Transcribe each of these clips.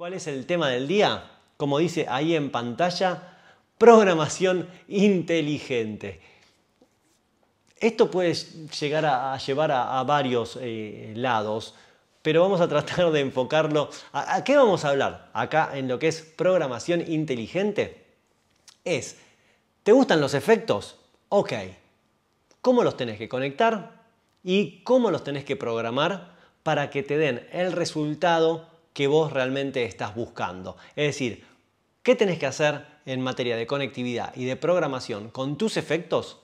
¿Cuál es el tema del día? Como dice ahí en pantalla, programación inteligente. Esto puede llegar a, llevar a, varios eh, lados, pero vamos a tratar de enfocarlo. A, qué vamos a hablar acá en lo que es programación inteligente? Es, ¿te gustan los efectos? Ok. ¿Cómo los tenés que conectar? ¿Y cómo los tenés que programar para que te den el resultado que vos realmente estás buscando. Es decir, ¿qué tenés que hacer en materia de conectividad y de programación con tus efectos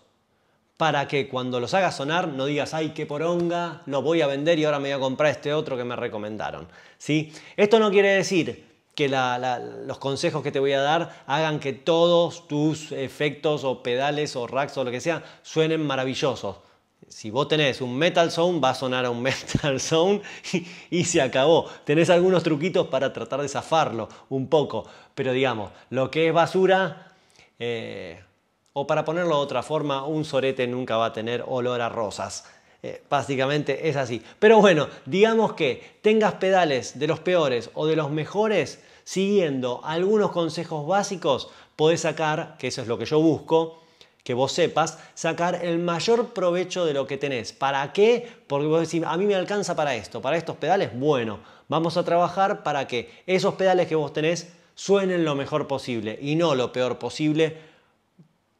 para que cuando los hagas sonar no digas, ay, qué poronga, lo voy a vender y ahora me voy a comprar este otro que me recomendaron? ¿Sí? Esto no quiere decir que los consejos que te voy a dar hagan que todos tus efectos o pedales o racks o lo que sea suenen maravillosos si vos tenés un metal Zone, va a sonar a un metal Zone y, se acabó. Tenés algunos truquitos para tratar de zafarlo un poco, pero digamos, lo que es basura, eh, o para ponerlo de otra forma, un sorete nunca va a tener olor a rosas. Eh, básicamente es así. Pero bueno, digamos que tengas pedales de los peores o de los mejores, siguiendo algunos consejos básicos, podés sacar, que eso es lo que yo busco, que vos sepas sacar el mayor provecho de lo que tenés. ¿Para qué? Porque vos decís, a mí me alcanza para esto, para estos pedales, bueno, vamos a trabajar para que esos pedales que vos tenés suenen lo mejor posible y no lo peor posible,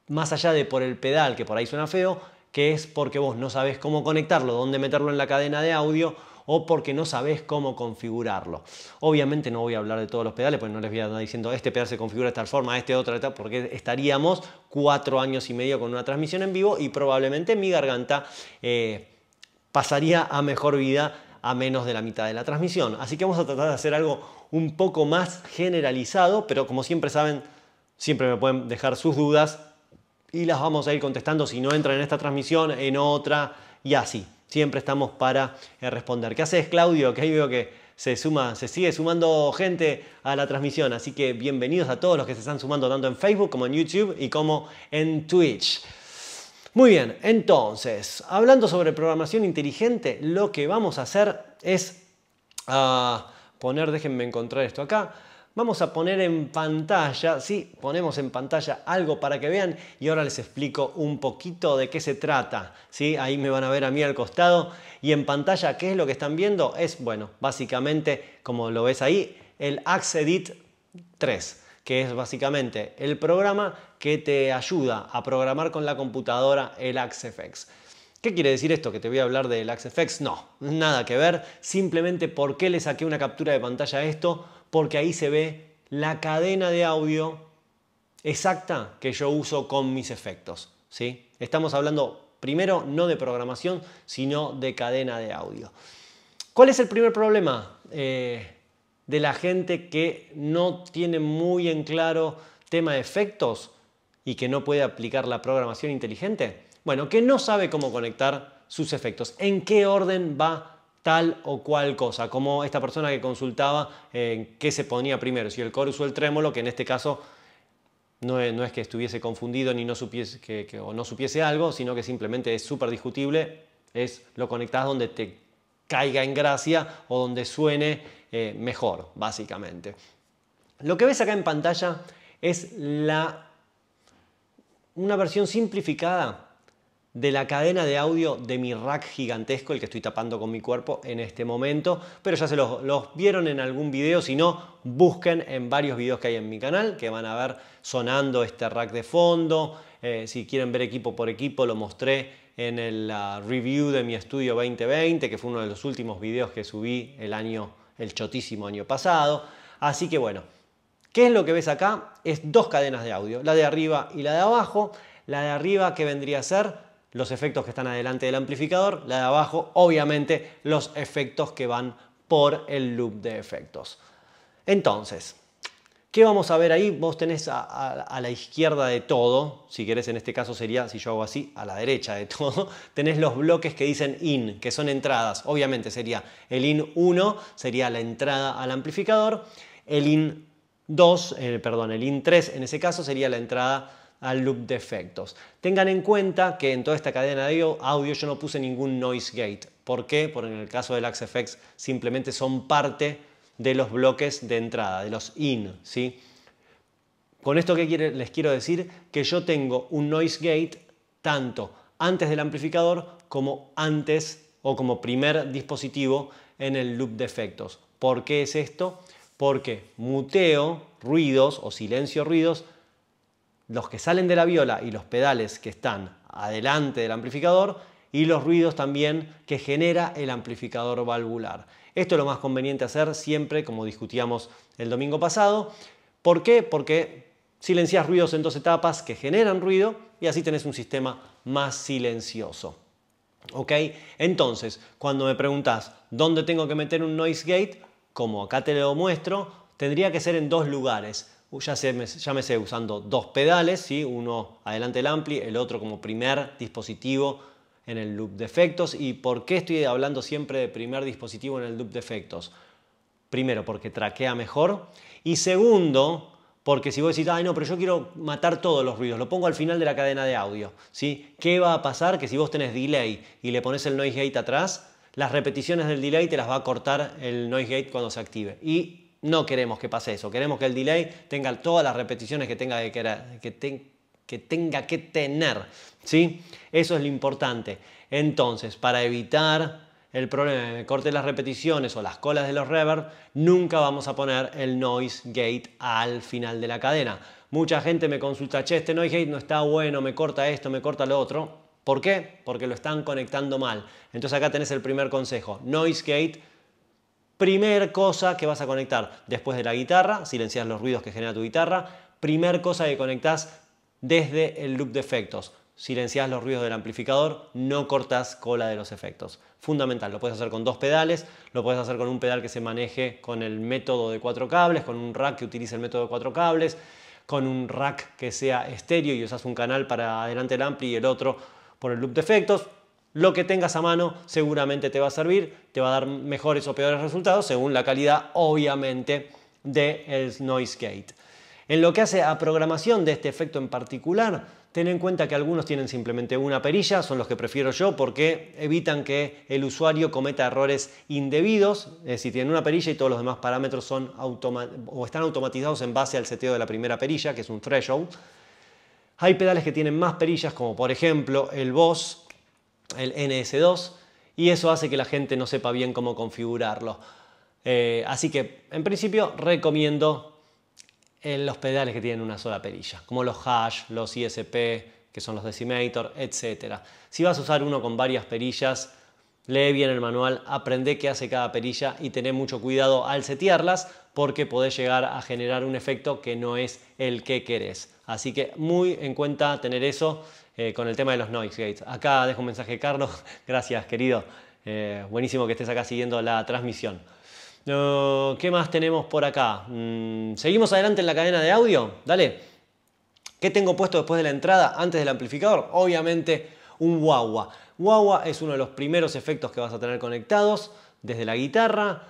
más allá de por el pedal que por ahí suena feo, que es porque vos no sabés cómo conectarlo, dónde meterlo en la cadena de audio o porque no sabes cómo configurarlo. Obviamente no voy a hablar de todos los pedales, pues no les voy a andar diciendo este pedal se configura de tal forma, este otro, tal, porque estaríamos cuatro años y medio con una transmisión en vivo y probablemente mi garganta eh, pasaría a mejor vida a menos de la mitad de la transmisión. Así que vamos a tratar de hacer algo un poco más generalizado, pero como siempre saben, siempre me pueden dejar sus dudas y las vamos a ir contestando si no entran en esta transmisión, en otra y así. Siempre estamos para eh, responder. ¿Qué haces, Claudio? Que ahí veo que se suma, se sigue sumando gente a la transmisión. Así que bienvenidos a todos los que se están sumando tanto en Facebook como en YouTube y como en Twitch. Muy bien, entonces, hablando sobre programación inteligente, lo que vamos a hacer es ah, poner, déjenme encontrar esto acá, Vamos a poner en pantalla, sí, ponemos en pantalla algo para que vean y ahora les explico un poquito de qué se trata. ¿sí? Ahí me van a ver a mí al costado y en pantalla, ¿qué es lo que están viendo? Es, bueno, básicamente, como lo ves ahí, el AxEdit 3 que es básicamente el programa que te ayuda a programar con la computadora el AxeFX. ¿Qué quiere decir esto? ¿Que te voy a hablar del FX? No, nada que ver. Simplemente por qué le saqué una captura de pantalla a esto, porque ahí se ve la cadena de audio exacta que yo uso con mis efectos. ¿sí? Estamos hablando primero no de programación, sino de cadena de audio. ¿Cuál es el primer problema eh, de la gente que no tiene muy en claro tema de efectos y que no puede aplicar la programación inteligente? Bueno, que no sabe cómo conectar sus efectos, en qué orden va tal o cual cosa, como esta persona que consultaba en eh, qué se ponía primero, si el chorus o el trémolo, que en este caso no es, que estuviese confundido ni no supiese o no supiese algo, sino que simplemente es súper discutible, es lo conectás donde te caiga en gracia o donde suene eh, mejor, básicamente. Lo que ves acá en pantalla es una versión simplificada de la cadena de audio de mi rack gigantesco, el que estoy tapando con mi cuerpo en este momento, pero ya se los, vieron en algún video, si no, busquen en varios videos que hay en mi canal, que van a ver sonando este rack de fondo, eh, si quieren ver equipo por equipo, lo mostré en el review de mi estudio 2020, que fue uno de los últimos videos que subí el año, el chotísimo año pasado. Así que bueno, ¿qué es lo que ves acá? Es dos cadenas de audio, la de arriba y la de abajo. La de arriba que vendría a ser los efectos que están adelante del amplificador, la de abajo, obviamente, los efectos que van por el loop de efectos. Entonces, ¿qué vamos a ver ahí? Vos tenés a, la izquierda de todo, si querés en este caso sería, si yo hago así, a la derecha de todo, tenés los bloques que dicen IN, que son entradas. Obviamente sería el IN 1, sería la entrada al amplificador, el IN 2, eh, perdón, el IN 3 en ese caso sería la entrada al loop de efectos. Tengan en cuenta que en toda esta cadena de audio yo no puse ningún noise gate. ¿Por qué? Porque en el caso del Axe FX simplemente son parte de los bloques de entrada, de los in, Con esto que les quiero decir que yo tengo un noise gate tanto antes del amplificador como antes o como primer dispositivo en el loop de efectos. ¿Por qué es esto? Porque muteo ruidos o silencio ruidos los que salen de la viola y los pedales que están adelante del amplificador y los ruidos también que genera el amplificador valvular. Esto es lo más conveniente hacer siempre, como discutíamos el domingo pasado. ¿Por qué? Porque silencias ruidos en dos etapas que generan ruido y así tenés un sistema más silencioso. ¿Ok? Entonces, cuando me preguntas dónde tengo que meter un noise gate, como acá te lo muestro, tendría que ser en dos lugares ya me sé usando dos pedales, ¿sí? uno adelante el ampli, el otro como primer dispositivo en el loop de efectos. ¿Y por qué estoy hablando siempre de primer dispositivo en el loop de efectos? Primero, porque traquea mejor. Y segundo, porque si vos decís, ay no, pero yo quiero matar todos los ruidos, lo pongo al final de la cadena de audio. ¿sí? ¿Qué va a pasar? Que si vos tenés delay y le pones el noise gate atrás, las repeticiones del delay te las va a cortar el noise gate cuando se active. Y no queremos que pase eso. Queremos que el delay tenga todas las repeticiones que tenga que, tenga que tener. ¿sí? Eso es lo importante. Entonces, para evitar el problema de corte de las repeticiones o las colas de los rever nunca vamos a poner el noise gate al final de la cadena. Mucha gente me consulta, che, este noise gate no está bueno, me corta esto, me corta lo otro. ¿Por qué? Porque lo están conectando mal. Entonces acá tenés el primer consejo. Noise gate Primer cosa que vas a conectar después de la guitarra, silencias los ruidos que genera tu guitarra. Primer cosa que conectas desde el loop de efectos. Silencias los ruidos del amplificador, no cortas cola de los efectos. Fundamental, lo puedes hacer con dos pedales, lo puedes hacer con un pedal que se maneje con el método de cuatro cables, con un rack que utilice el método de cuatro cables, con un rack que sea estéreo y usas un canal para adelante el ampli y el otro por el loop de efectos lo que tengas a mano seguramente te va a servir, te va a dar mejores o peores resultados según la calidad, obviamente, del el noise gate. En lo que hace a programación de este efecto en particular, ten en cuenta que algunos tienen simplemente una perilla, son los que prefiero yo porque evitan que el usuario cometa errores indebidos, es decir, tienen una perilla y todos los demás parámetros son o están automatizados en base al seteo de la primera perilla, que es un threshold. Hay pedales que tienen más perillas, como por ejemplo el Boss, el NS2, y eso hace que la gente no sepa bien cómo configurarlo. Eh, así que en principio recomiendo eh, los pedales que tienen una sola perilla, como los Hash, los ISP, que son los Decimator, etc. Si vas a usar uno con varias perillas, lee bien el manual, aprende qué hace cada perilla y tené mucho cuidado al setearlas porque podés llegar a generar un efecto que no es el que querés. Así que muy en cuenta tener eso eh, con el tema de los noise gates. Acá dejo un mensaje, Carlos. Gracias, querido. Eh, buenísimo que estés acá siguiendo la transmisión. ¿Qué más tenemos por acá? Mm, ¿Seguimos adelante en la cadena de audio? Dale. ¿Qué tengo puesto después de la entrada, antes del amplificador? Obviamente un guagua. Guagua es uno de los primeros efectos que vas a tener conectados desde la guitarra,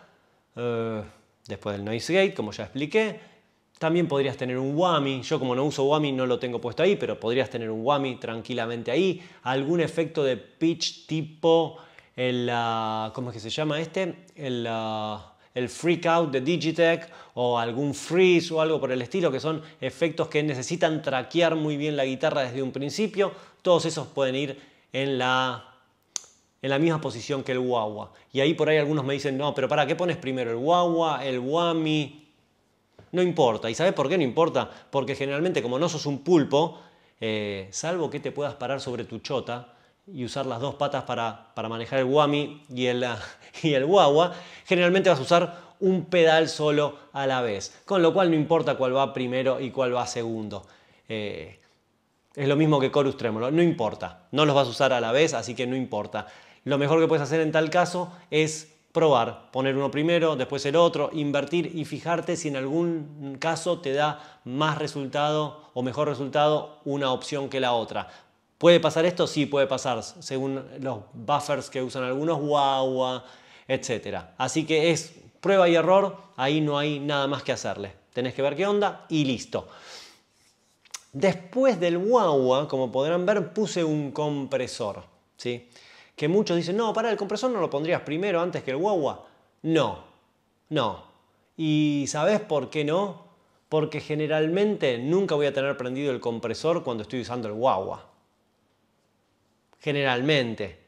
eh, después del noise gate, como ya expliqué, también podrías tener un whammy, yo como no uso whammy no lo tengo puesto ahí, pero podrías tener un whammy tranquilamente ahí, algún efecto de pitch tipo el, ah, ¿cómo es que se llama este? Ah, el, freak out de Digitech o algún freeze o algo por el estilo, que son efectos que necesitan traquear muy bien la guitarra desde un principio, todos esos pueden ir en la en la misma posición que el guagua. Y ahí por ahí algunos me dicen, no, pero para, ¿qué pones primero? ¿El guagua? ¿El whammy? No importa. ¿Y sabes por qué no importa? Porque generalmente como no sos un pulpo, eh, salvo que te puedas parar sobre tu chota y usar las dos patas para, manejar el guami y el, y el guagua, generalmente vas a usar un pedal solo a la vez. Con lo cual no importa cuál va primero y cuál va segundo. Eh, es lo mismo que chorus tremolo, no importa. No los vas a usar a la vez, así que no importa. Lo mejor que puedes hacer en tal caso es probar, poner uno primero, después el otro, invertir y fijarte si en algún caso te da más resultado o mejor resultado una opción que la otra. ¿Puede pasar esto? Sí, puede pasar, según los buffers que usan algunos, guagua, etc. Así que es prueba y error, ahí no hay nada más que hacerle. Tenés que ver qué onda y listo. Después del guagua, como podrán ver, puse un compresor. ¿sí? que muchos dicen, no, para el compresor no lo pondrías primero antes que el guagua. No, no. ¿Y sabes por qué no? Porque generalmente nunca voy a tener prendido el compresor cuando estoy usando el guagua. Generalmente.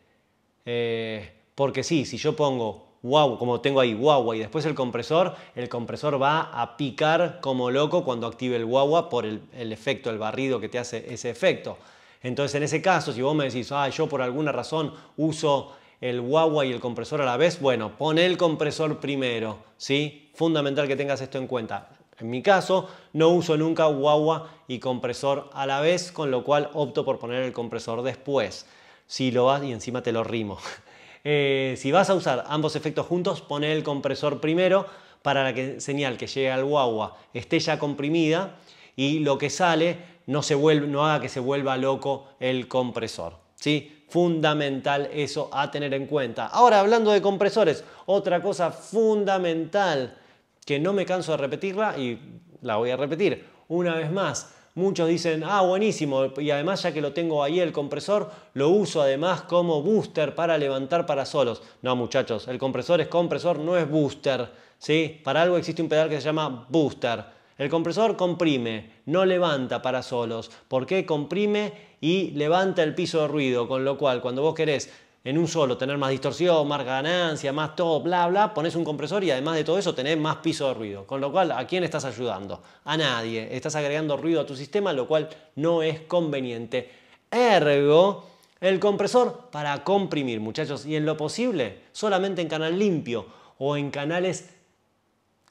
Eh, porque sí, si yo pongo guagua, como tengo ahí guagua y después el compresor, el compresor va a picar como loco cuando active el guagua por el efecto, el barrido que te hace ese efecto. Entonces, en ese caso, si vos me decís, ah, yo por alguna razón uso el guagua y el compresor a la vez, bueno, pon el compresor primero, ¿sí? Fundamental que tengas esto en cuenta. En mi caso, no uso nunca guagua y compresor a la vez, con lo cual opto por poner el compresor después. Si lo vas y encima te lo rimo. Eh, si vas a usar ambos efectos juntos, pon el compresor primero para que señal que llegue al guagua esté ya comprimida y lo que sale no, se vuelve, no haga que se vuelva loco el compresor. ¿sí? Fundamental eso a tener en cuenta. Ahora, hablando de compresores, otra cosa fundamental que no me canso de repetirla y la voy a repetir una vez más. Muchos dicen, ah, buenísimo, y además ya que lo tengo ahí el compresor, lo uso además como booster para levantar para solos. No, muchachos, el compresor es compresor, no es booster. ¿sí? Para algo existe un pedal que se llama booster. El compresor comprime, no levanta para solos. ¿Por qué? Comprime y levanta el piso de ruido, con lo cual cuando vos querés en un solo tener más distorsión, más ganancia, más todo, bla, bla, pones un compresor y además de todo eso tenés más piso de ruido. Con lo cual, ¿a quién estás ayudando? A nadie. Estás agregando ruido a tu sistema, lo cual no es conveniente. Ergo, el compresor para comprimir, muchachos, y en lo posible, solamente en canal limpio o en canales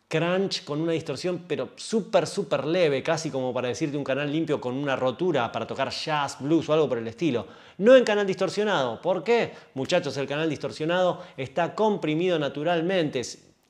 crunch con una distorsión, pero súper, súper leve, casi como para decirte un canal limpio con una rotura para tocar jazz, blues o algo por el estilo. No en canal distorsionado. ¿Por qué? Muchachos, el canal distorsionado está comprimido naturalmente.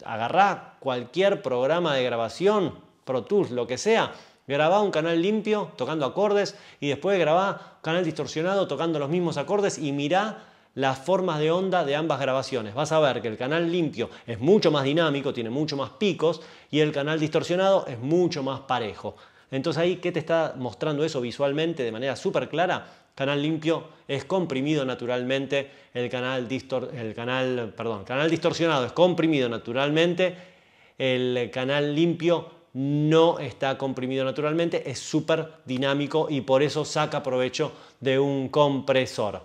Agarrá cualquier programa de grabación, Pro Tools, lo que sea, grabá un canal limpio tocando acordes y después grabá canal distorsionado tocando los mismos acordes y mirá las formas de onda de ambas grabaciones. Vas a ver que el canal limpio es mucho más dinámico, tiene mucho más picos y el canal distorsionado es mucho más parejo. Entonces ahí, ¿qué te está mostrando eso visualmente de manera súper clara? Canal limpio es comprimido naturalmente, el canal, distor el canal, perdón, canal distorsionado es comprimido naturalmente, el canal limpio no está comprimido naturalmente, es súper dinámico y por eso saca provecho de un compresor.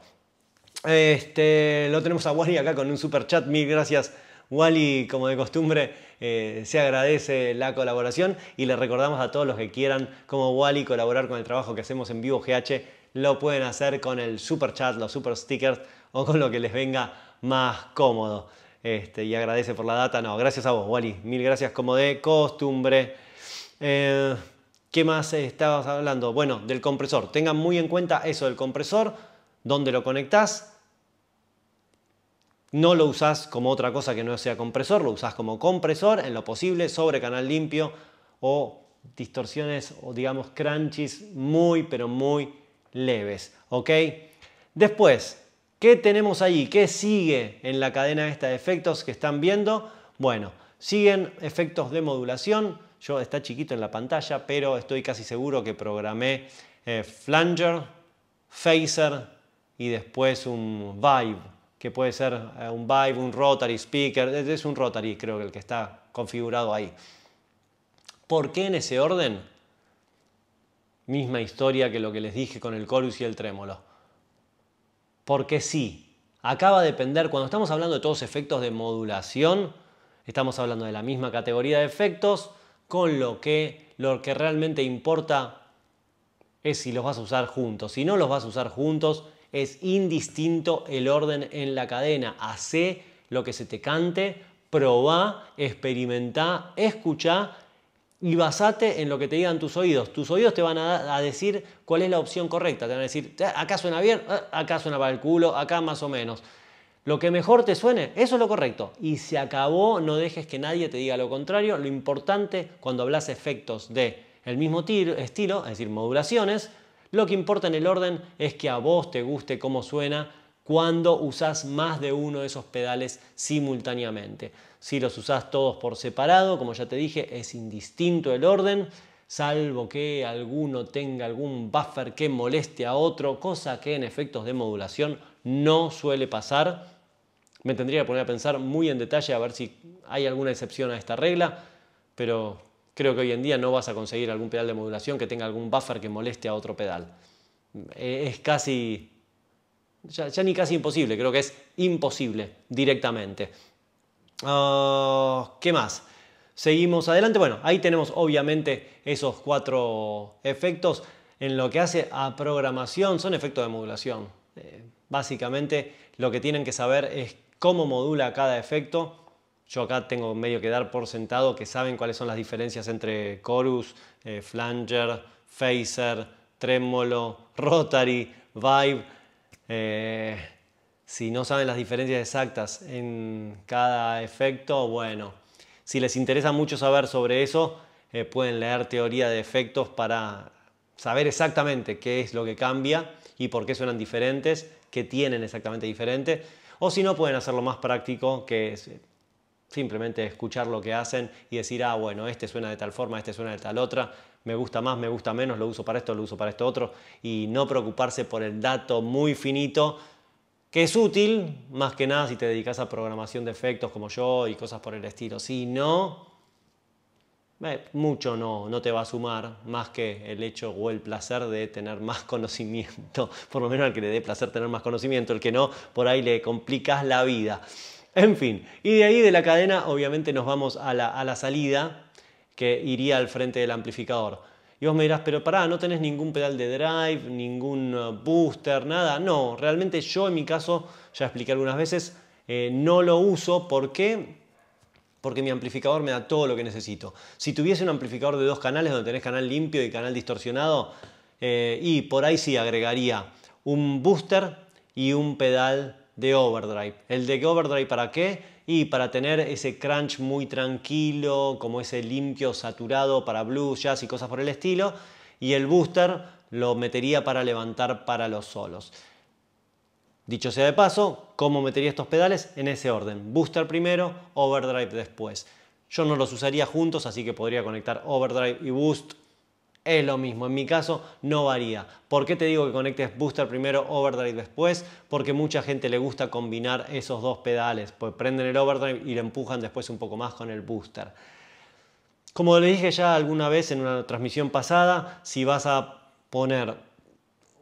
Este, lo tenemos a Wally acá con un super chat. Mil gracias, Wally. Como de costumbre, eh, se agradece la colaboración y le recordamos a todos los que quieran, como Wally, colaborar con el trabajo que hacemos en Vivo GH. Lo pueden hacer con el super chat, los super stickers o con lo que les venga más cómodo. Este, y agradece por la data. No, gracias a vos, Wally. Mil gracias, como de costumbre. Eh, ¿Qué más estabas hablando? Bueno, del compresor. Tengan muy en cuenta eso del compresor, dónde lo conectás, no lo usás como otra cosa que no sea compresor, lo usás como compresor en lo posible sobre canal limpio o distorsiones o digamos crunches muy pero muy leves, ¿ok? Después, ¿qué tenemos ahí? ¿Qué sigue en la cadena esta de efectos que están viendo? Bueno, siguen efectos de modulación. Yo está chiquito en la pantalla, pero estoy casi seguro que programé eh, flanger, phaser y después un vibe que puede ser eh, un Vibe, un Rotary Speaker, es un Rotary creo que el que está configurado ahí. ¿Por qué en ese orden? Misma historia que lo que les dije con el chorus y el trémolo. Porque sí, acaba de depender, cuando estamos hablando de todos efectos de modulación, estamos hablando de la misma categoría de efectos, con lo que lo que realmente importa es si los vas a usar juntos. Si no los vas a usar juntos, es indistinto el orden en la cadena. Hacé lo que se te cante, probá, experimentá, escuchá y basate en lo que te digan tus oídos. Tus oídos te van a, decir cuál es la opción correcta. Te van a decir, ah, acá suena bien, ah, acá suena para el culo, acá más o menos. Lo que mejor te suene, eso es lo correcto. Y se acabó, no dejes que nadie te diga lo contrario. Lo importante cuando hablas efectos de el mismo estilo, es decir, modulaciones, lo que importa en el orden es que a vos te guste cómo suena cuando usás más de uno de esos pedales simultáneamente. Si los usás todos por separado, como ya te dije, es indistinto el orden, salvo que alguno tenga algún buffer que moleste a otro, cosa que en efectos de modulación no suele pasar. Me tendría que poner a pensar muy en detalle a ver si hay alguna excepción a esta regla, pero Creo que hoy en día no vas a conseguir algún pedal de modulación que tenga algún buffer que moleste a otro pedal. Eh, es casi, ya, ni casi imposible, creo que es imposible directamente. Ah, ¿Qué más? Seguimos adelante. Bueno, ahí tenemos obviamente esos cuatro efectos. En lo que hace a programación son efectos de modulación. Eh, básicamente lo que tienen que saber es cómo modula cada efecto yo acá tengo medio que dar por sentado que saben cuáles son las diferencias entre chorus, eh, flanger, phaser, trémolo, rotary, vibe. Eh, si no saben las diferencias exactas en cada efecto, bueno, si les interesa mucho saber sobre eso, eh, pueden leer teoría de efectos para saber exactamente qué es lo que cambia y por qué suenan diferentes, qué tienen exactamente diferente. O si no, pueden hacerlo más práctico, que simplemente escuchar lo que hacen y decir, ah, bueno, este suena de tal forma, este suena de tal otra, me gusta más, me gusta menos, lo uso para esto, lo uso para esto otro, y no preocuparse por el dato muy finito, que es útil, más que nada si te dedicas a programación de efectos como yo y cosas por el estilo. Si no, eh, mucho no, no te va a sumar más que el hecho o el placer de tener más conocimiento, por lo menos al que le dé placer tener más conocimiento, el que no, por ahí le complicas la vida. En fin, y de ahí de la cadena obviamente nos vamos a la, salida que iría al frente del amplificador. Y vos me dirás, pero pará, no tenés ningún pedal de drive, ningún eh, booster, nada. No, realmente yo en mi caso, ya expliqué algunas veces, eh, no lo uso. ¿Por qué? Porque mi amplificador me da todo lo que necesito. Si tuviese un amplificador de dos canales donde tenés canal limpio y canal distorsionado, eh, y por ahí sí agregaría un booster y un pedal de overdrive. ¿El de overdrive para qué? Y para tener ese crunch muy tranquilo, como ese limpio saturado para blues, jazz y cosas por el estilo. Y el booster lo metería para levantar para los solos. Dicho sea de paso, ¿cómo metería estos pedales? En ese orden. Booster primero, overdrive después. Yo no los usaría juntos, así que podría conectar overdrive y boost es lo mismo, en mi caso no varía. ¿Por qué te digo que conectes booster primero, overdrive después? Porque mucha gente le gusta combinar esos dos pedales, pues prenden el overdrive y lo empujan después un poco más con el booster. Como le dije ya alguna vez en una transmisión pasada, si vas a poner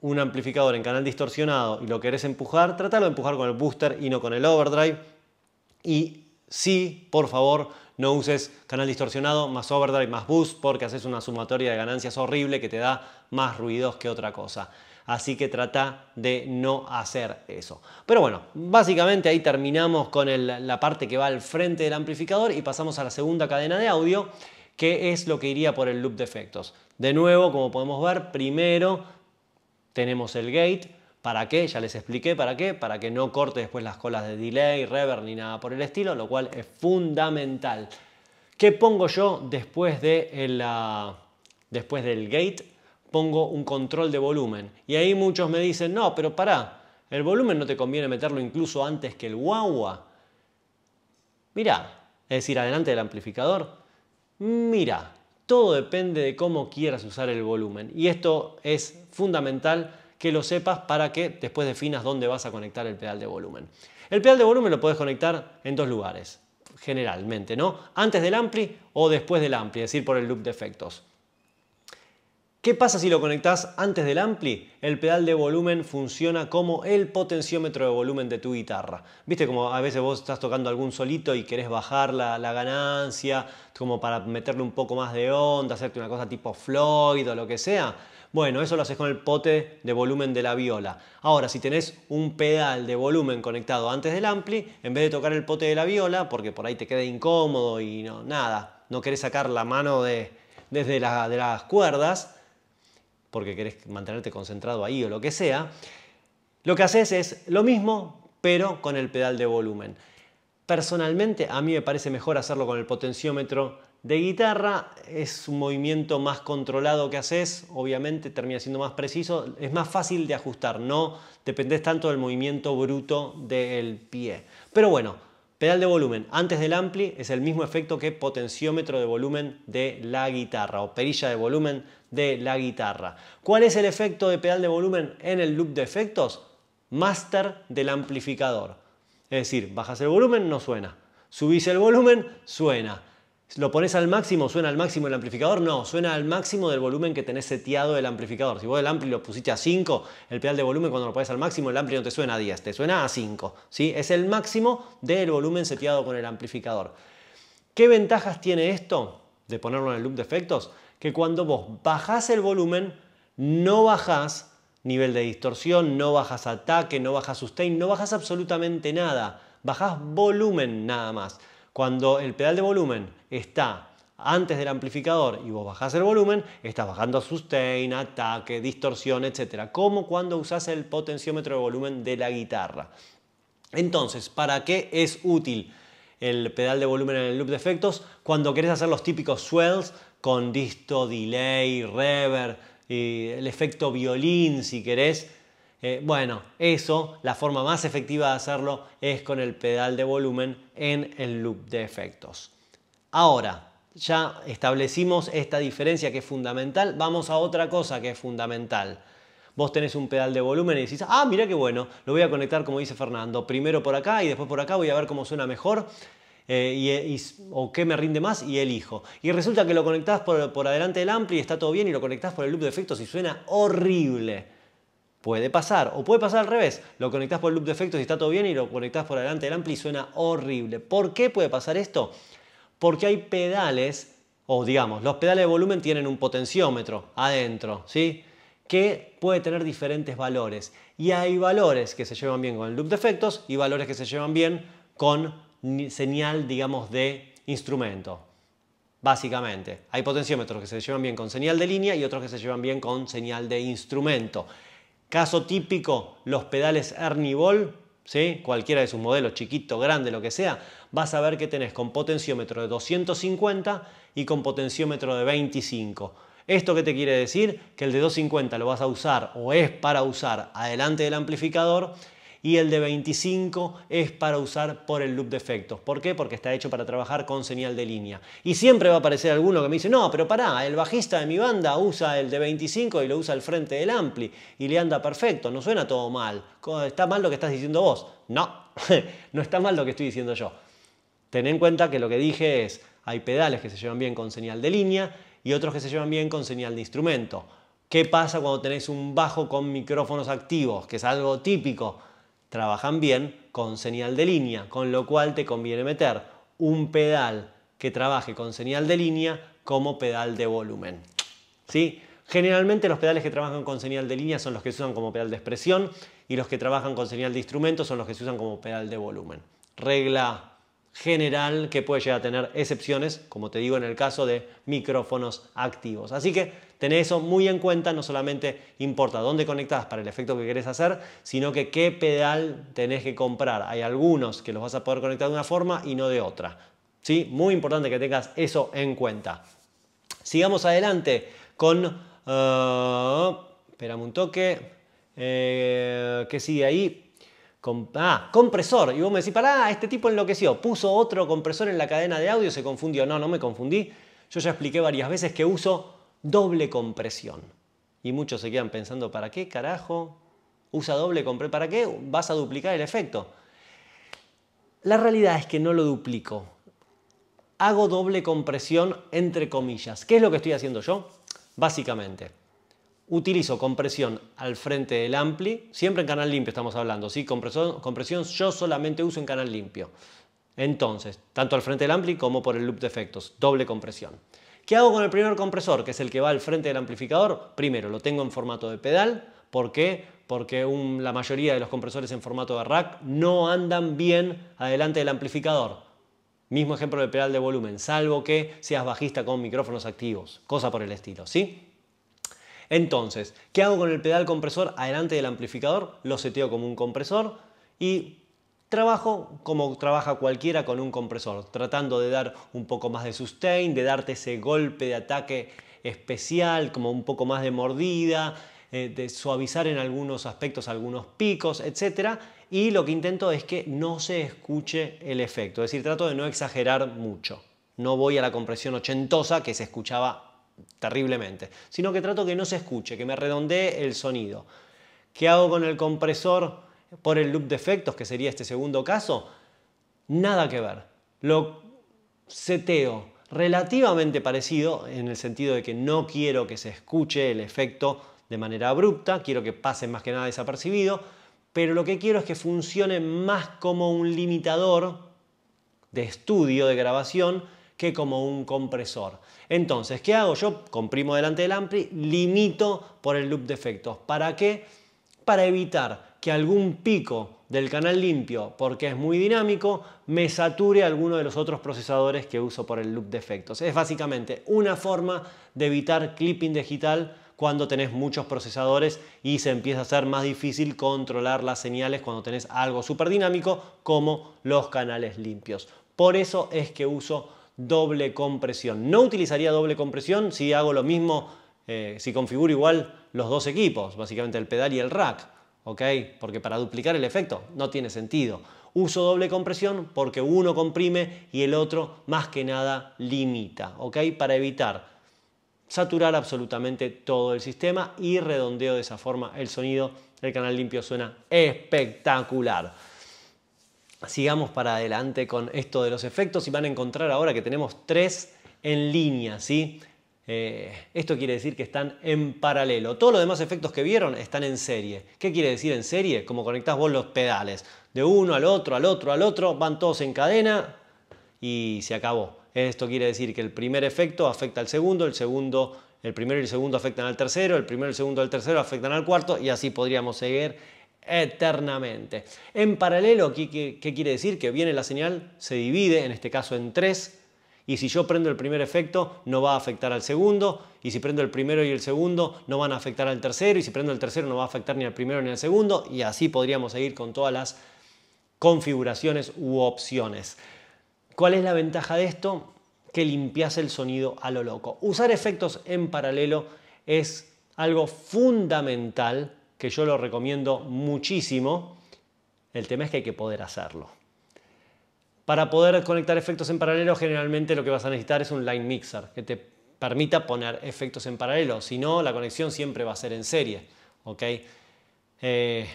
un amplificador en canal distorsionado y lo querés empujar, tratalo de empujar con el booster y no con el overdrive. Y sí, por favor, no uses canal distorsionado, más overdrive, más boost, porque haces una sumatoria de ganancias horrible que te da más ruidos que otra cosa. Así que trata de no hacer eso. Pero bueno, básicamente ahí terminamos con la parte que va al frente del amplificador y pasamos a la segunda cadena de audio, que es lo que iría por el loop de efectos. De nuevo, como podemos ver, primero tenemos el gate, ¿Para qué? Ya les expliqué para qué, para que no corte después las colas de delay, reverb ni nada por el estilo, lo cual es fundamental. ¿Qué pongo yo después, de ah, después del gate? Pongo un control de volumen. Y ahí muchos me dicen, no, pero pará, el volumen no te conviene meterlo incluso antes que el guagua. mira es decir, adelante del amplificador. Mira, todo depende de cómo quieras usar el volumen. Y esto es fundamental que lo sepas para que después definas dónde vas a conectar el pedal de volumen. El pedal de volumen lo puedes conectar en dos lugares, generalmente, ¿no? Antes del ampli o después del ampli, es decir, por el loop de efectos. ¿Qué pasa si lo conectas antes del ampli? El pedal de volumen funciona como el potenciómetro de volumen de tu guitarra. Viste como a veces vos estás tocando algún solito y querés bajar la, ganancia, como para meterle un poco más de onda, hacerte una cosa tipo Floyd o lo que sea. Bueno, eso lo haces con el pote de volumen de la viola. Ahora, si tenés un pedal de volumen conectado antes del ampli, en vez de tocar el pote de la viola, porque por ahí te queda incómodo y no, nada, no querés sacar la mano desde de las cuerdas, porque querés mantenerte concentrado ahí o lo que sea, lo que haces es lo mismo, pero con el pedal de volumen. Personalmente a mí me parece mejor hacerlo con el potenciómetro de guitarra, es un movimiento más controlado que haces, obviamente termina siendo más preciso, es más fácil de ajustar, no dependés tanto del movimiento bruto del pie. Pero bueno, Pedal de volumen antes del ampli es el mismo efecto que potenciómetro de volumen de la guitarra o perilla de volumen de la guitarra. ¿Cuál es el efecto de pedal de volumen en el loop de efectos? Master del amplificador. Es decir, bajas el volumen, no suena. Subís el volumen, suena. ¿Lo pones al máximo? ¿Suena al máximo el amplificador? No, suena al máximo del volumen que tenés seteado el amplificador. Si vos el ampli lo pusiste a 5, el pedal de volumen cuando lo pones al máximo, el ampli no te suena a 10, te suena a 5. ¿sí? Es el máximo del volumen seteado con el amplificador. ¿Qué ventajas tiene esto de ponerlo en el loop de efectos? Que cuando vos bajás el volumen, no bajás nivel de distorsión, no bajas ataque, no bajas sustain, no bajas absolutamente nada. Bajás volumen nada más. Cuando el pedal de volumen está antes del amplificador y vos bajás el volumen, estás bajando sustain, ataque, distorsión, etc. Como cuando usás el potenciómetro de volumen de la guitarra. Entonces, ¿para qué es útil el pedal de volumen en el loop de efectos? Cuando querés hacer los típicos swells con disto, delay, reverb, y el efecto violín si querés, eh, bueno, eso, la forma más efectiva de hacerlo es con el pedal de volumen en el loop de efectos. Ahora, ya establecimos esta diferencia que es fundamental, vamos a otra cosa que es fundamental. Vos tenés un pedal de volumen y decís, ah, mira qué bueno, lo voy a conectar como dice Fernando, primero por acá y después por acá, voy a ver cómo suena mejor eh, y, o qué me rinde más y elijo. Y resulta que lo conectás por, por adelante del ampli y está todo bien y lo conectás por el loop de efectos y suena horrible. Puede pasar, o puede pasar al revés. Lo conectas por el loop de efectos y está todo bien y lo conectas por adelante del ampli y suena horrible. ¿Por qué puede pasar esto? Porque hay pedales, o digamos, los pedales de volumen tienen un potenciómetro adentro, ¿sí? Que puede tener diferentes valores. Y hay valores que se llevan bien con el loop de efectos y valores que se llevan bien con señal, digamos, de instrumento. Básicamente, hay potenciómetros que se llevan bien con señal de línea y otros que se llevan bien con señal de instrumento. Caso típico, los pedales Ernie Ball, cualquiera de sus modelos, chiquito, grande, lo que sea, vas a ver que tenés con potenciómetro de 250 y con potenciómetro de 25. ¿Esto qué te quiere decir? Que el de 250 lo vas a usar o es para usar adelante del amplificador y el de 25 es para usar por el loop de efectos. ¿Por qué? Porque está hecho para trabajar con señal de línea. Y siempre va a aparecer alguno que me dice, no, pero pará, el bajista de mi banda usa el de 25 y lo usa al frente del ampli y le anda perfecto, no suena todo mal. ¿Está mal lo que estás diciendo vos? No, no está mal lo que estoy diciendo yo. Ten en cuenta que lo que dije es, hay pedales que se llevan bien con señal de línea y otros que se llevan bien con señal de instrumento. ¿Qué pasa cuando tenés un bajo con micrófonos activos? Que es algo típico trabajan bien con señal de línea, con lo cual te conviene meter un pedal que trabaje con señal de línea como pedal de volumen. ¿Sí? Generalmente los pedales que trabajan con señal de línea son los que se usan como pedal de expresión y los que trabajan con señal de instrumento son los que se usan como pedal de volumen. Regla general que puede llegar a tener excepciones, como te digo en el caso de micrófonos activos. Así que tenés eso muy en cuenta, no solamente importa dónde conectás para el efecto que querés hacer, sino que qué pedal tenés que comprar. Hay algunos que los vas a poder conectar de una forma y no de otra. ¿Sí? Muy importante que tengas eso en cuenta. Sigamos adelante con... Uh, espérame un toque. Eh, ¿Qué sigue ahí? ah, compresor. Y vos me decís, pará, este tipo enloqueció. Puso otro compresor en la cadena de audio, se confundió. No, no me confundí. Yo ya expliqué varias veces que uso doble compresión. Y muchos se quedan pensando, ¿para qué carajo? Usa doble compresión. ¿Para qué vas a duplicar el efecto? La realidad es que no lo duplico. Hago doble compresión entre comillas. ¿Qué es lo que estoy haciendo yo? Básicamente, Utilizo compresión al frente del ampli, siempre en canal limpio estamos hablando, ¿sí? compresión, compresión yo solamente uso en canal limpio. Entonces, tanto al frente del ampli como por el loop de efectos, doble compresión. ¿Qué hago con el primer compresor, que es el que va al frente del amplificador? Primero, lo tengo en formato de pedal. ¿Por qué? Porque la mayoría de los compresores en formato de rack no andan bien adelante del amplificador. Mismo ejemplo del pedal de volumen, salvo que seas bajista con micrófonos activos, cosa por el estilo, ¿sí? Entonces, ¿qué hago con el pedal compresor adelante del amplificador? Lo seteo como un compresor y trabajo como trabaja cualquiera con un compresor, tratando de dar un poco más de sustain, de darte ese golpe de ataque especial, como un poco más de mordida, eh, de suavizar en algunos aspectos algunos picos, etc. Y lo que intento es que no se escuche el efecto, es decir, trato de no exagerar mucho. No voy a la compresión ochentosa que se escuchaba terriblemente, sino que trato que no se escuche, que me redondee el sonido. ¿Qué hago con el compresor por el loop de efectos, que sería este segundo caso? Nada que ver. Lo seteo relativamente parecido en el sentido de que no quiero que se escuche el efecto de manera abrupta, quiero que pase más que nada desapercibido, pero lo que quiero es que funcione más como un limitador de estudio, de grabación, que como un compresor. Entonces, ¿qué hago? Yo comprimo delante del ampli, limito por el loop de efectos. ¿Para qué? Para evitar que algún pico del canal limpio, porque es muy dinámico, me sature alguno de los otros procesadores que uso por el loop de efectos. Es básicamente una forma de evitar clipping digital cuando tenés muchos procesadores y se empieza a ser más difícil controlar las señales cuando tenés algo súper dinámico como los canales limpios. Por eso es que uso doble compresión. No utilizaría doble compresión si hago lo mismo, eh, si configuro igual los dos equipos, básicamente el pedal y el rack, ¿ok? Porque para duplicar el efecto no tiene sentido. Uso doble compresión porque uno comprime y el otro más que nada limita, ¿ok? Para evitar saturar absolutamente todo el sistema y redondeo de esa forma el sonido. El canal limpio suena espectacular sigamos para adelante con esto de los efectos y van a encontrar ahora que tenemos tres en línea, ¿sí? Eh, esto quiere decir que están en paralelo. Todos los demás efectos que vieron están en serie. ¿Qué quiere decir en serie? Como conectás vos los pedales. De uno al otro, al otro, al otro, van todos en cadena y se acabó. Esto quiere decir que el primer efecto afecta al segundo, el segundo, el primero y el segundo afectan al tercero, el primero y el segundo al tercero afectan al cuarto y así podríamos seguir eternamente. En paralelo, ¿qué, quiere decir? Que viene la señal, se divide, en este caso en tres, y si yo prendo el primer efecto, no va a afectar al segundo, y si prendo el primero y el segundo, no van a afectar al tercero, y si prendo el tercero, no va a afectar ni al primero ni al segundo, y así podríamos seguir con todas las configuraciones u opciones. ¿Cuál es la ventaja de esto? Que limpias el sonido a lo loco. Usar efectos en paralelo es algo fundamental que yo lo recomiendo muchísimo. El tema es que hay que poder hacerlo. Para poder conectar efectos en paralelo, generalmente lo que vas a necesitar es un line mixer que te permita poner efectos en paralelo. Si no, la conexión siempre va a ser en serie. Eh,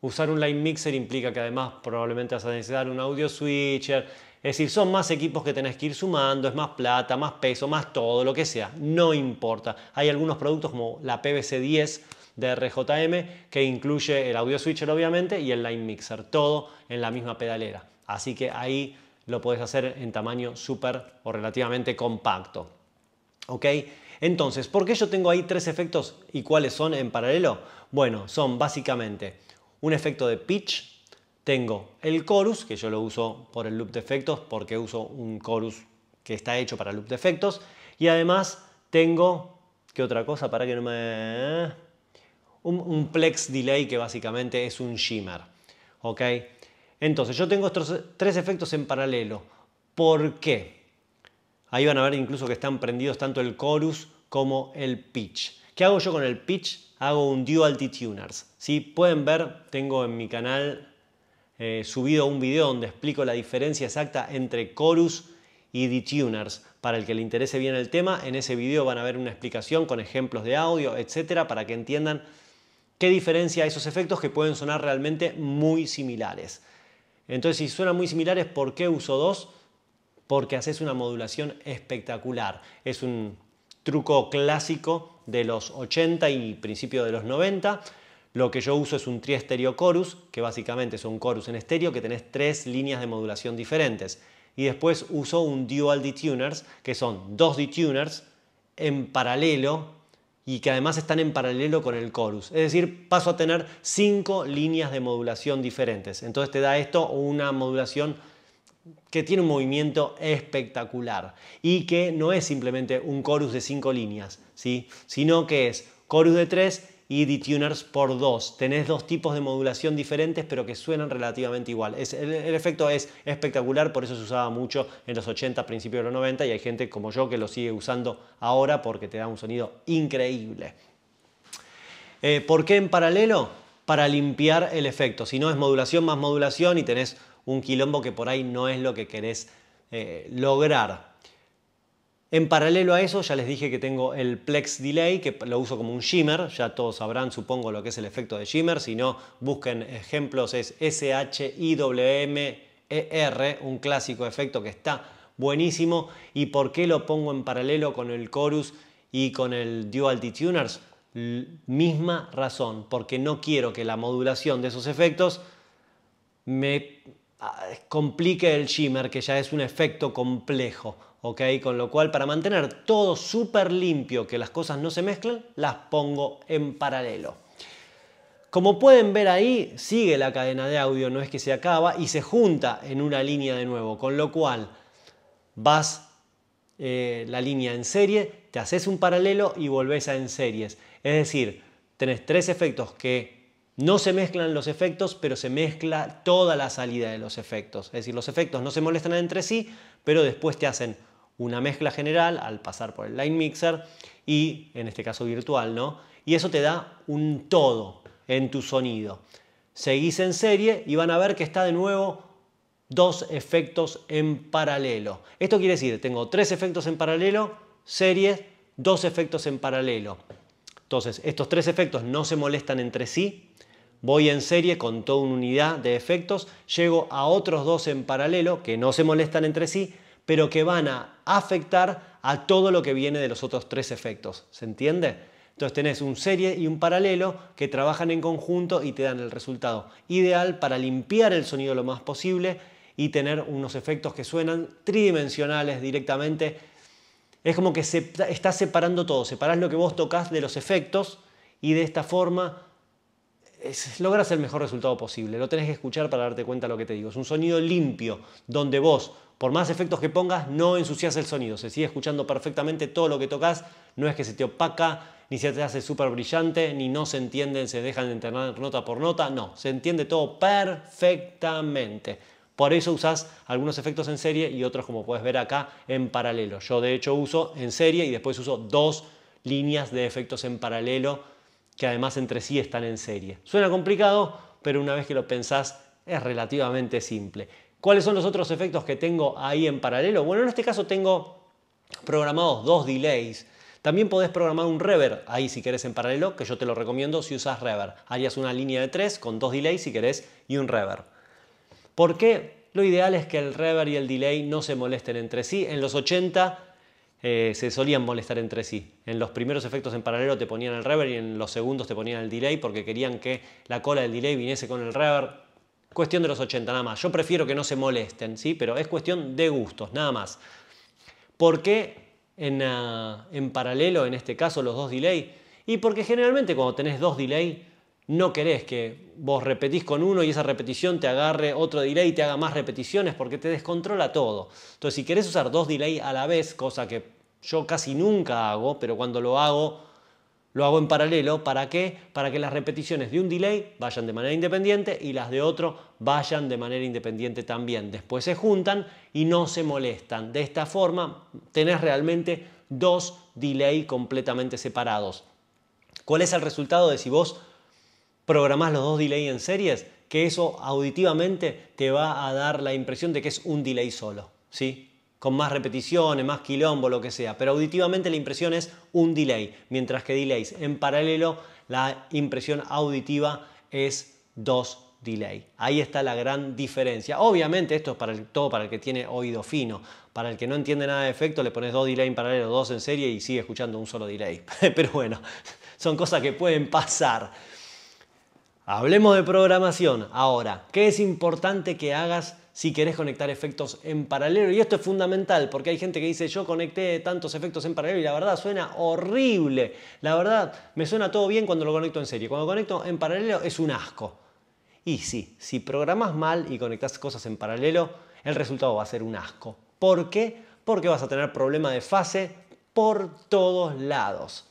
usar un line mixer implica que además probablemente vas a necesitar un audio switcher. Es decir, son más equipos que tenés que ir sumando, es más plata, más peso, más todo, lo que sea. No importa. Hay algunos productos como la PVC 10 de RJM que incluye el audio switcher obviamente y el line mixer, todo en la misma pedalera. Así que ahí lo puedes hacer en tamaño súper o relativamente compacto. ¿Ok? Entonces, ¿por qué yo tengo ahí tres efectos y cuáles son en paralelo? Bueno, son básicamente un efecto de pitch, tengo el chorus, que yo lo uso por el loop de efectos porque uso un chorus que está hecho para loop de efectos, y además tengo, ¿qué otra cosa? Para que no me un, plex delay que básicamente es un shimmer. Entonces yo tengo estos tres efectos en paralelo. ¿Por qué? Ahí van a ver incluso que están prendidos tanto el chorus como el pitch. ¿Qué hago yo con el pitch? Hago un Dual tuners. Si pueden ver, tengo en mi canal eh, subido un video donde explico la diferencia exacta entre chorus y detuners. Para el que le interese bien el tema, en ese video van a ver una explicación con ejemplos de audio, etcétera, para que entiendan ¿Qué diferencia esos efectos que pueden sonar realmente muy similares? Entonces, si suenan muy similares, ¿por qué uso dos? Porque haces una modulación espectacular. Es un truco clásico de los 80 y principio de los 90. Lo que yo uso es un triestereo chorus, que básicamente es un chorus en estéreo que tenés tres líneas de modulación diferentes. Y después uso un dual detuners, que son dos detuners en paralelo y que además están en paralelo con el chorus. Es decir, paso a tener cinco líneas de modulación diferentes. Entonces te da esto una modulación que tiene un movimiento espectacular y que no es simplemente un chorus de cinco líneas, ¿sí? sino que es chorus de tres y detuners por dos. Tenés dos tipos de modulación diferentes pero que suenan relativamente igual. el, efecto es espectacular, por eso se usaba mucho en los 80, principios de los 90 y hay gente como yo que lo sigue usando ahora porque te da un sonido increíble. Eh, ¿Por qué en paralelo? Para limpiar el efecto. Si no es modulación más modulación y tenés un quilombo que por ahí no es lo que querés eh, lograr. En paralelo a eso, ya les dije que tengo el Plex Delay, que lo uso como un shimmer, ya todos sabrán, supongo, lo que es el efecto de shimmer, si no, busquen ejemplos, es S-H-I-W-M-E-R, un clásico efecto que está buenísimo. ¿Y por qué lo pongo en paralelo con el chorus y con el Dual Tuners? misma razón, porque no quiero que la modulación de esos efectos me ah, complique el shimmer, que ya es un efecto complejo ¿ok? Con lo cual para mantener todo súper limpio, que las cosas no se mezclen, las pongo en paralelo. Como pueden ver ahí, sigue la cadena de audio, no es que se acaba y se junta en una línea de nuevo, con lo cual vas eh, la línea en serie, te haces un paralelo y volvés a en series. Es decir, tenés tres efectos que no se mezclan los efectos, pero se mezcla toda la salida de los efectos. Es decir, los efectos no se molestan entre sí, pero después te hacen una mezcla general al pasar por el line mixer y en este caso virtual, ¿no? Y eso te da un todo en tu sonido. Seguís en serie y van a ver que está de nuevo dos efectos en paralelo. Esto quiere decir, tengo tres efectos en paralelo, series, dos efectos en paralelo. Entonces, estos tres efectos no se molestan entre sí. Voy en serie con toda una unidad de efectos, llego a otros dos en paralelo que no se molestan entre sí, pero que van a afectar a todo lo que viene de los otros tres efectos. ¿Se entiende? Entonces tenés un serie y un paralelo que trabajan en conjunto y te dan el resultado ideal para limpiar el sonido lo más posible y tener unos efectos que suenan tridimensionales directamente. Es como que se está separando todo, separás lo que vos tocas de los efectos y de esta forma logras el mejor resultado posible. Lo tenés que escuchar para darte cuenta de lo que te digo. Es un sonido limpio, donde vos por más efectos que pongas, no ensucias el sonido. Se sigue escuchando perfectamente todo lo que tocas. No es que se te opaca, ni se te hace súper brillante, ni no se entienden, se dejan de nota por nota. No, se entiende todo perfectamente. Por eso usas algunos efectos en serie y otros, como puedes ver acá, en paralelo. Yo de hecho uso en serie y después uso dos líneas de efectos en paralelo que además entre sí están en serie. Suena complicado, pero una vez que lo pensás es relativamente simple. ¿Cuáles son los otros efectos que tengo ahí en paralelo? Bueno, en este caso tengo programados dos delays. También podés programar un reverb ahí si querés en paralelo, que yo te lo recomiendo si usas reverb. Harías una línea de tres con dos delays si querés y un reverb. ¿Por qué? Lo ideal es que el reverb y el delay no se molesten entre sí. En los 80 eh, se solían molestar entre sí. En los primeros efectos en paralelo te ponían el rever y en los segundos te ponían el delay porque querían que la cola del delay viniese con el reverb. Cuestión de los 80 nada más. Yo prefiero que no se molesten, ¿sí? Pero es cuestión de gustos, nada más. ¿Por qué en, ah, en paralelo, en este caso, los dos delay? Y porque generalmente cuando tenés dos delay, no querés que vos repetís con uno y esa repetición te agarre otro delay y te haga más repeticiones porque te descontrola todo. Entonces, si querés usar dos delay a la vez, cosa que yo casi nunca hago, pero cuando lo hago lo hago en paralelo. ¿Para qué? Para que las repeticiones de un delay vayan de manera independiente y las de otro vayan de manera independiente también. Después se juntan y no se molestan. De esta forma tenés realmente dos delay completamente separados. ¿Cuál es el resultado de si vos programás los dos delay en series? Que eso auditivamente te va a dar la impresión de que es un delay solo. ¿sí? con más repeticiones, más quilombo, lo que sea. Pero auditivamente la impresión es un delay, mientras que delays en paralelo, la impresión auditiva es dos delay. Ahí está la gran diferencia. Obviamente esto es para todo para el que tiene oído fino. Para el que no entiende nada de efecto, le pones dos delay en paralelo, dos en serie y sigue escuchando un solo delay. Pero bueno, son cosas que pueden pasar. Hablemos de programación ahora. ¿Qué es importante que hagas si querés conectar efectos en paralelo. Y esto es fundamental porque hay gente que dice yo conecté tantos efectos en paralelo y la verdad suena horrible. La verdad me suena todo bien cuando lo conecto en serie. Cuando conecto en paralelo es un asco. Y sí, si programas mal y conectas cosas en paralelo, el resultado va a ser un asco. ¿Por qué? Porque vas a tener problema de fase por todos lados.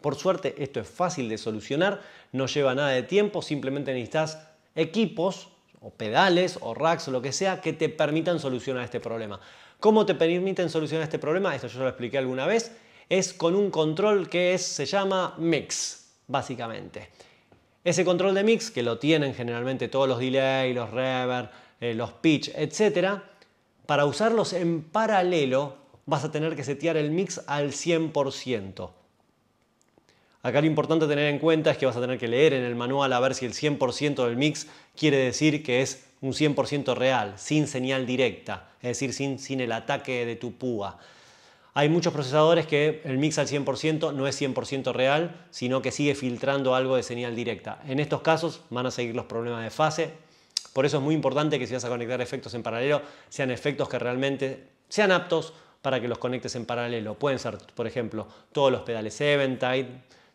Por suerte, esto es fácil de solucionar, no lleva nada de tiempo, simplemente necesitas equipos o pedales o racks o lo que sea que te permitan solucionar este problema. ¿Cómo te permiten solucionar este problema? Esto yo lo expliqué alguna vez. Es con un control que se llama mix, básicamente. Ese control de mix, que lo tienen generalmente todos los delay, los reverb, eh, los pitch, etc., para usarlos en paralelo vas a tener que setear el mix al 100%. Acá lo importante a tener en cuenta es que vas a tener que leer en el manual a ver si el 100% del mix quiere decir que es un 100% real, sin señal directa, es decir, sin, sin el ataque de tu púa. Hay muchos procesadores que el mix al 100% no es 100% real, sino que sigue filtrando algo de señal directa. En estos casos van a seguir los problemas de fase. Por eso es muy importante que si vas a conectar efectos en paralelo, sean efectos que realmente sean aptos para que los conectes en paralelo. Pueden ser, por ejemplo, todos los pedales Eventide,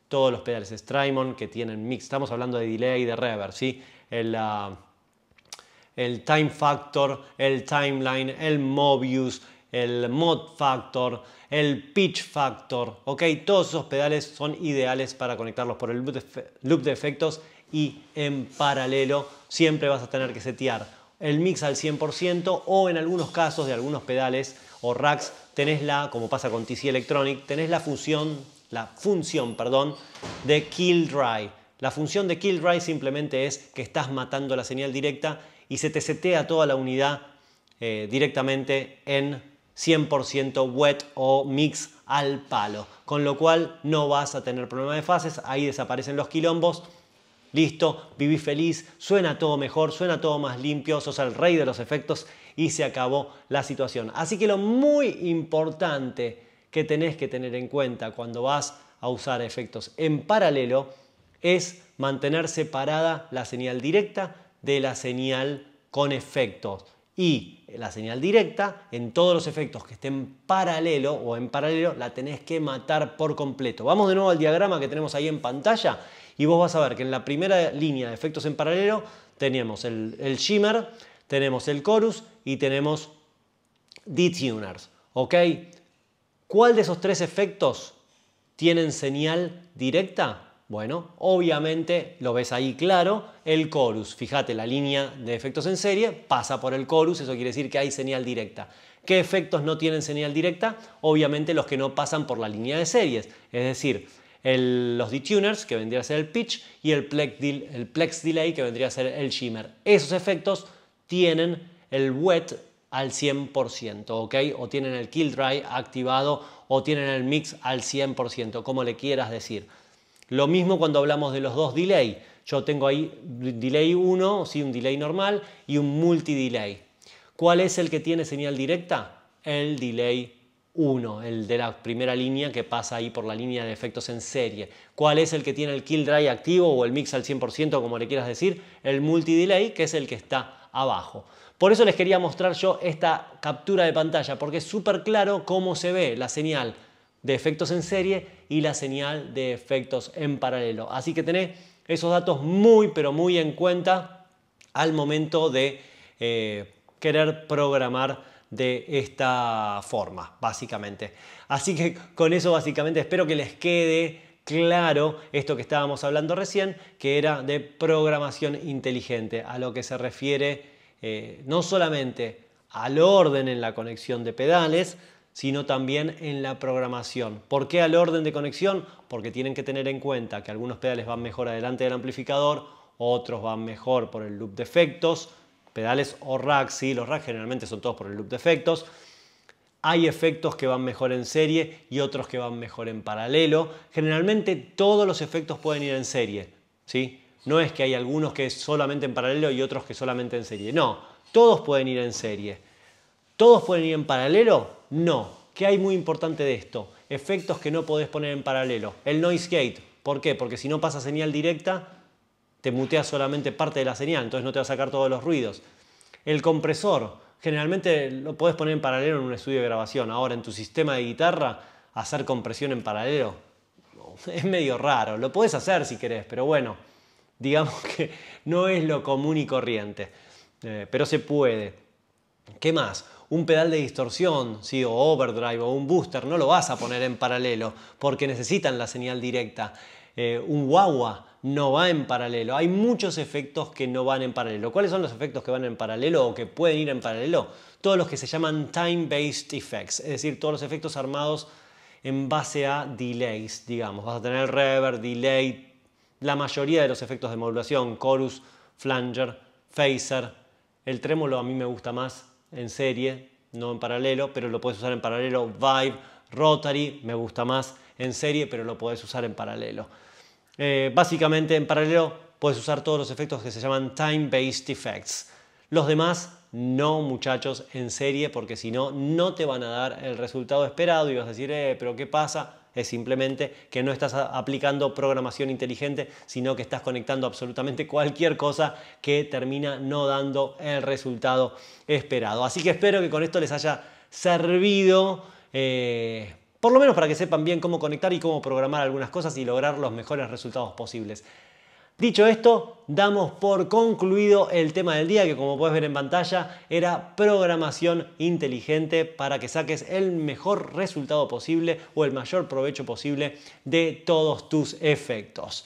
todos los pedales Strymon que tienen mix. Estamos hablando de delay, de reverb, ¿sí? El, ah, el time factor, el timeline, el Mobius, el mod factor, el pitch factor, ¿ok? Todos esos pedales son ideales para conectarlos por el loop de efectos y en paralelo siempre vas a tener que setear el mix al 100% o en algunos casos de algunos pedales o racks tenés la, como pasa con TC Electronic, tenés la fusión la función, perdón, de kill dry. La función de kill dry simplemente es que estás matando la señal directa y se te setea toda la unidad eh, directamente en 100% wet o mix al palo, con lo cual no vas a tener problema de fases, ahí desaparecen los quilombos, listo, viví feliz, suena todo mejor, suena todo más limpio, sos el rey de los efectos y se acabó la situación. Así que lo muy importante que tenés que tener en cuenta cuando vas a usar efectos en paralelo es mantener separada la señal directa de la señal con efectos. Y la señal directa, en todos los efectos que estén paralelo o en paralelo, la tenés que matar por completo. Vamos de nuevo al diagrama que tenemos ahí en pantalla y vos vas a ver que en la primera línea de efectos en paralelo tenemos el, shimmer, tenemos el chorus y tenemos detuners. ¿ok? ¿Cuál de esos tres efectos tienen señal directa? Bueno, obviamente lo ves ahí claro, el chorus. Fíjate, la línea de efectos en serie pasa por el chorus, eso quiere decir que hay señal directa. ¿Qué efectos no tienen señal directa? Obviamente los que no pasan por la línea de series, es decir, los detuners, que vendría a ser el pitch, y el el plex delay, que vendría a ser el shimmer. Esos efectos tienen el wet al 100%, ¿ok? O tienen el kill dry activado o tienen el mix al 100%, como le quieras decir. Lo mismo cuando hablamos de los dos delay. Yo tengo ahí delay 1, sí, un delay normal y un multi-delay. ¿Cuál es el que tiene señal directa? El delay 1, el de la primera línea que pasa ahí por la línea de efectos en serie. ¿Cuál es el que tiene el kill dry activo o el mix al 100%, como le quieras decir? El multi-delay, que es el que está abajo. Por eso les quería mostrar yo esta captura de pantalla, porque es súper claro cómo se ve la señal de efectos en serie y la señal de efectos en paralelo. Así que tenés esos datos muy, pero muy en cuenta al momento de eh, querer programar de esta forma, básicamente. Así que con eso, básicamente, espero que les quede claro esto que estábamos hablando recién, que era de programación inteligente, a lo que se refiere eh, no solamente al orden en la conexión de pedales, sino también en la programación. ¿Por qué al orden de conexión? Porque tienen que tener en cuenta que algunos pedales van mejor adelante del amplificador, otros van mejor por el loop de efectos, pedales o racks, sí, los racks generalmente son todos por el loop de efectos. Hay efectos que van mejor en serie y otros que van mejor en paralelo. Generalmente todos los efectos pueden ir en serie, ¿sí? No es que hay algunos que es solamente en paralelo y otros que solamente en serie. No, todos pueden ir en serie. ¿Todos pueden ir en paralelo? No. ¿Qué hay muy importante de esto? Efectos que no podés poner en paralelo. El noise gate. ¿Por qué? Porque si no pasa señal directa, te muteas solamente parte de la señal, entonces no te va a sacar todos los ruidos. El compresor. Generalmente lo podés poner en paralelo en un estudio de grabación. Ahora, en tu sistema de guitarra, hacer compresión en paralelo es medio raro. Lo podés hacer si querés, pero bueno digamos que no es lo común y corriente, eh, pero se puede. ¿Qué más? Un pedal de distorsión, ¿sí? o overdrive o un booster, no lo vas a poner en paralelo porque necesitan la señal directa. Eh, un guagua no va en paralelo. Hay muchos efectos que no van en paralelo. ¿Cuáles son los efectos que van en paralelo o que pueden ir en paralelo? Todos los que se llaman time-based effects, es decir, todos los efectos armados en base a delays, digamos. Vas a tener reverb, delay, la mayoría de los efectos de modulación, chorus, flanger, phaser. El trémolo a mí me gusta más en serie, no en paralelo, pero lo puedes usar en paralelo. Vibe, Rotary, me gusta más en serie, pero lo puedes usar en paralelo. Eh, básicamente en paralelo puedes usar todos los efectos que se llaman time-based effects. Los demás no muchachos en serie porque si no, no te van a dar el resultado esperado y vas a decir, eh, pero ¿qué pasa? es simplemente que no estás aplicando programación inteligente, sino que estás conectando absolutamente cualquier cosa que termina no dando el resultado esperado. Así que espero que con esto les haya servido. Eh, por lo menos para que sepan bien cómo conectar y cómo programar algunas cosas y lograr los mejores resultados posibles. Dicho esto, damos por concluido el tema del día que como puedes ver en pantalla era programación inteligente para que saques el mejor resultado posible o el mayor provecho posible de todos tus efectos.